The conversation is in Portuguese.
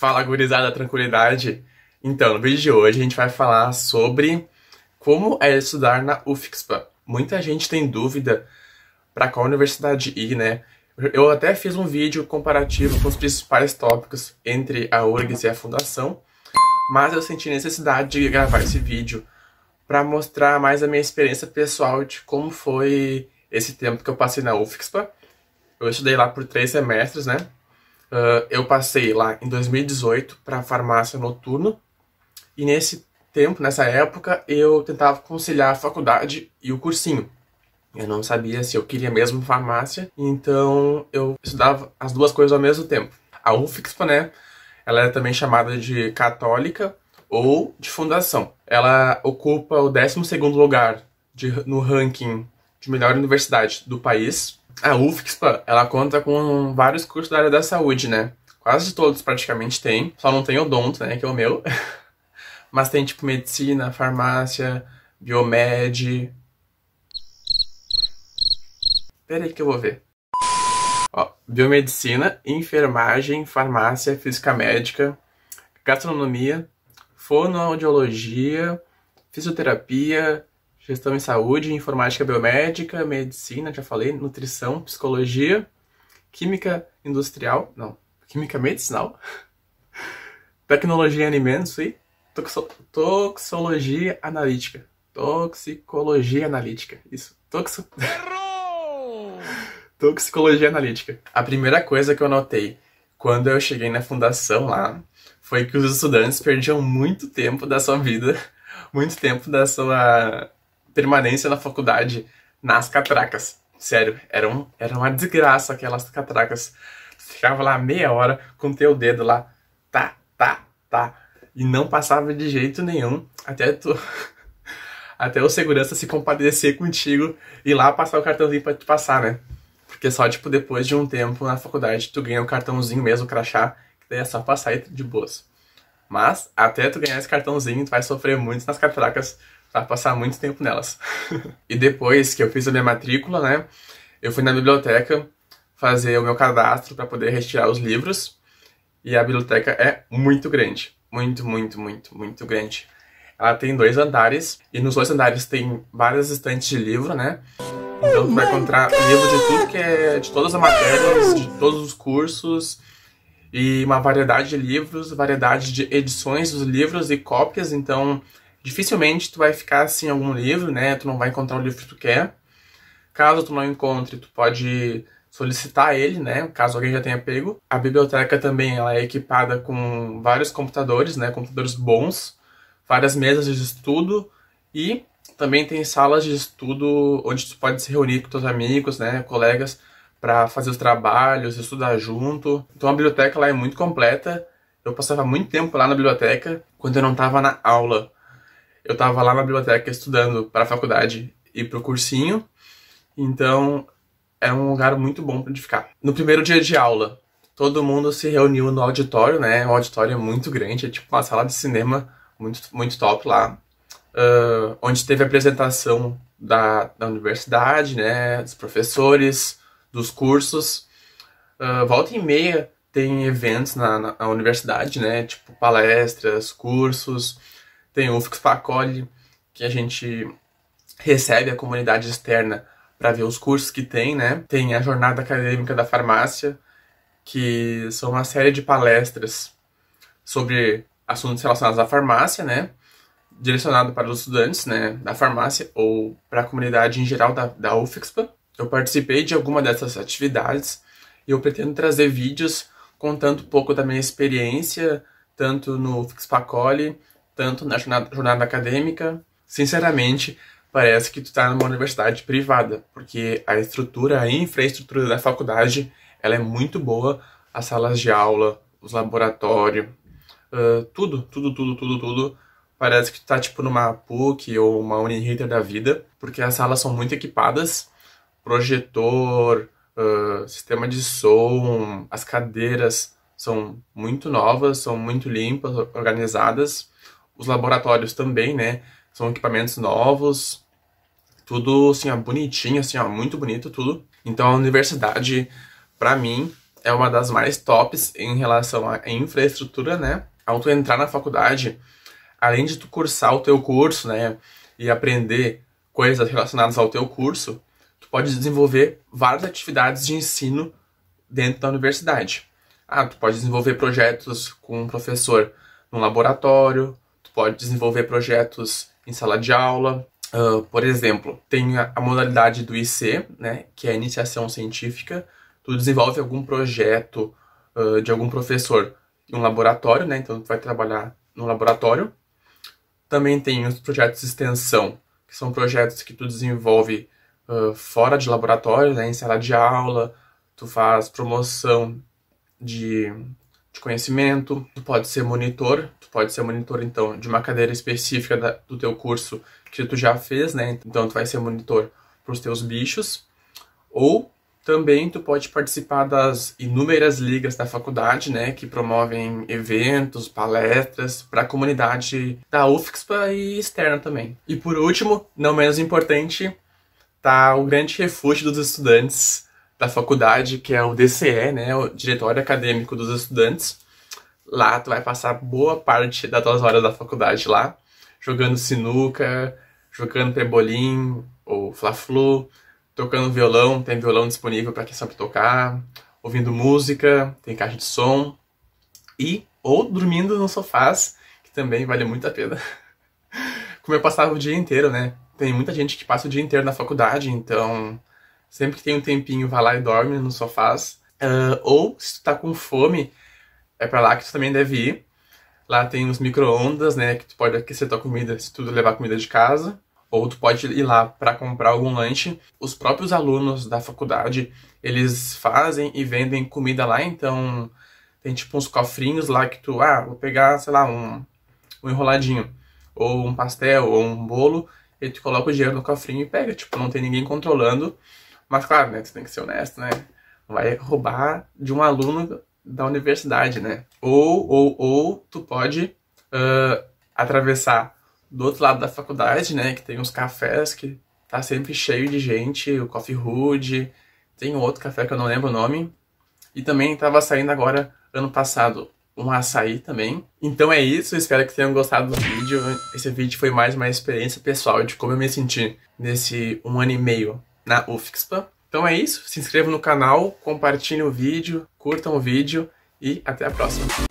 Fala, gurizada, tranquilidade? Então, no vídeo de hoje a gente vai falar sobre como é estudar na UFXPA. Muita gente tem dúvida para qual universidade ir, né? Eu até fiz um vídeo comparativo com os principais tópicos entre a URGS e a Fundação, mas eu senti necessidade de gravar esse vídeo para mostrar mais a minha experiência pessoal de como foi esse tempo que eu passei na UFXPA. Eu estudei lá por três semestres, né? Uh, eu passei lá em 2018 para farmácia noturna e nesse tempo, nessa época, eu tentava conciliar a faculdade e o cursinho. Eu não sabia se eu queria mesmo farmácia, então eu estudava as duas coisas ao mesmo tempo. A UFXPA, né, ela é também chamada de católica ou de fundação. Ela ocupa o 12º lugar de, no ranking de melhor universidade do país a UFXPA, ela conta com vários cursos da área da saúde, né? Quase todos praticamente tem, só não tem odonto, né, que é o meu. Mas tem tipo medicina, farmácia, biomed. Pera aí que eu vou ver. Ó, biomedicina, enfermagem, farmácia, física médica, gastronomia, fonoaudiologia, fisioterapia, gestão em saúde, informática biomédica, medicina, já falei, nutrição, psicologia, química industrial, não, química medicinal, tecnologia em alimentos e toxo, toxologia analítica. Toxicologia analítica, isso. Toxo... toxicologia analítica. A primeira coisa que eu notei quando eu cheguei na fundação lá foi que os estudantes perdiam muito tempo da sua vida, muito tempo da sua permanência na faculdade nas catracas. Sério, era, um, era uma desgraça aquelas catracas. Ficava lá meia hora com teu dedo lá, tá, tá, tá. E não passava de jeito nenhum até tu. Até o segurança se compadecer contigo e lá passar o cartãozinho pra te passar, né? Porque só, tipo, depois de um tempo na faculdade tu ganha o um cartãozinho mesmo, o crachá, que daí é só passar e de boas. Mas, até tu ganhar esse cartãozinho, tu vai sofrer muito nas catracas, para passar muito tempo nelas. e depois que eu fiz a minha matrícula, né, eu fui na biblioteca fazer o meu cadastro para poder retirar os livros. E a biblioteca é muito grande, muito, muito, muito, muito grande. Ela tem dois andares e nos dois andares tem várias estantes de livro, né? Então tu vai oh encontrar livro de tudo que é de todas as matérias, de todos os cursos e uma variedade de livros, variedade de edições dos livros e cópias, então Dificilmente tu vai ficar sem assim algum livro, né? Tu não vai encontrar o livro que tu quer. Caso tu não encontre, tu pode solicitar ele, né? Caso alguém já tenha pego. A biblioteca também ela é equipada com vários computadores, né? Computadores bons, várias mesas de estudo e também tem salas de estudo onde tu pode se reunir com teus amigos, né? Colegas para fazer os trabalhos, estudar junto. Então a biblioteca lá é muito completa. Eu passava muito tempo lá na biblioteca quando eu não estava na aula eu estava lá na biblioteca estudando para a faculdade e para o cursinho, então era um lugar muito bom para ficar. No primeiro dia de aula, todo mundo se reuniu no auditório, né? O auditório é muito grande, é tipo uma sala de cinema muito, muito top lá, uh, onde teve a apresentação da, da universidade, né? Dos professores, dos cursos. Uh, volta e meia tem eventos na, na, na universidade, né? Tipo palestras, cursos tem o Fixpacoli, que a gente recebe a comunidade externa para ver os cursos que tem, né? Tem a Jornada Acadêmica da Farmácia, que são uma série de palestras sobre assuntos relacionados à farmácia, né? Direcionado para os estudantes, né, da farmácia ou para a comunidade em geral da, da UFXPA. Eu participei de alguma dessas atividades e eu pretendo trazer vídeos contando um pouco da minha experiência, tanto no Coli tanto na jornada, acadêmica, sinceramente, parece que tu está numa universidade privada, porque a estrutura, a infraestrutura da faculdade, ela é muito boa, as salas de aula, os laboratórios, uh, tudo, tudo, tudo, tudo, tudo, parece que tu tá tipo numa PUC ou uma Unihater da vida, porque as salas são muito equipadas, projetor, uh, sistema de som, as cadeiras são muito novas, são muito limpas, organizadas, os laboratórios também, né? São equipamentos novos, tudo assim, ó, bonitinho, assim, ó, muito bonito tudo. Então a universidade, para mim, é uma das mais tops em relação à infraestrutura, né? Ao tu entrar na faculdade, além de tu cursar o teu curso, né, e aprender coisas relacionadas ao teu curso, tu pode desenvolver várias atividades de ensino dentro da universidade. Ah, tu pode desenvolver projetos com um professor no laboratório, Tu pode desenvolver projetos em sala de aula. Uh, por exemplo, tem a, a modalidade do IC, né, que é a iniciação científica. Tu desenvolve algum projeto uh, de algum professor em um laboratório, né, então tu vai trabalhar no laboratório. Também tem os projetos de extensão, que são projetos que tu desenvolve uh, fora de laboratório, né, em sala de aula. Tu faz promoção de de conhecimento, tu pode ser monitor, tu pode ser monitor então de uma cadeira específica da, do teu curso que tu já fez, né? Então tu vai ser monitor para os teus bichos, ou também tu pode participar das inúmeras ligas da faculdade, né, que promovem eventos, palestras para a comunidade da UFSPA e externa também. E por último, não menos importante, tá o grande refúgio dos estudantes da faculdade, que é o DCE, né, o Diretório Acadêmico dos Estudantes. Lá tu vai passar boa parte das tuas horas da faculdade lá, jogando sinuca, jogando pebolim ou fla-flu, tocando violão, tem violão disponível para quem sabe tocar, ouvindo música, tem caixa de som e ou dormindo no sofás, que também vale muito a pena. Como eu passava o dia inteiro, né? Tem muita gente que passa o dia inteiro na faculdade, então Sempre que tem um tempinho, vai lá e dorme no sofá. Uh, ou se tu tá com fome, é para lá que tu também deve ir. Lá tem os micro-ondas, né? Que tu pode aquecer tua comida se tu levar comida de casa. Ou tu pode ir lá para comprar algum lanche. Os próprios alunos da faculdade, eles fazem e vendem comida lá. Então, tem tipo uns cofrinhos lá que tu... Ah, vou pegar, sei lá, um, um enroladinho. Ou um pastel, ou um bolo. E tu coloca o dinheiro no cofrinho e pega. Tipo, não tem ninguém controlando. Mas claro, né, tu tem que ser honesto, né? Vai roubar de um aluno da universidade, né? Ou, ou, ou tu pode uh, atravessar do outro lado da faculdade, né? Que tem uns cafés que tá sempre cheio de gente, o Coffee Hood, tem outro café que eu não lembro o nome. E também estava saindo agora, ano passado, um açaí também. Então é isso, espero que tenham gostado do vídeo. Esse vídeo foi mais uma experiência pessoal de como eu me senti nesse um ano e meio na UFXPA. Então é isso, se inscrevam no canal, compartilhem o vídeo, curtam o vídeo e até a próxima.